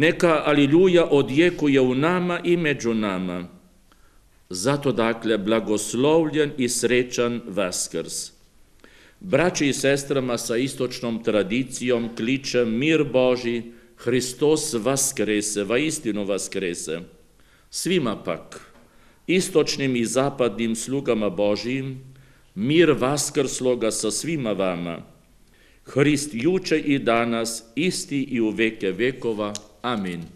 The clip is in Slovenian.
Neka aliluja odjekuje u nama i među nama. Zato dakle, blagoslovljen i srećan Vaskrs. Braći i sestrama sa istočnom tradicijom kliče mir Boži, Hristos Vaskrese, va istinu Vaskrese. Svima pak, istočnim i zapadnim slugama Božijim, mir Vaskrsloga sa svima vama. Hrist juče i danas, isti i u veke vekova. Amen. Amen.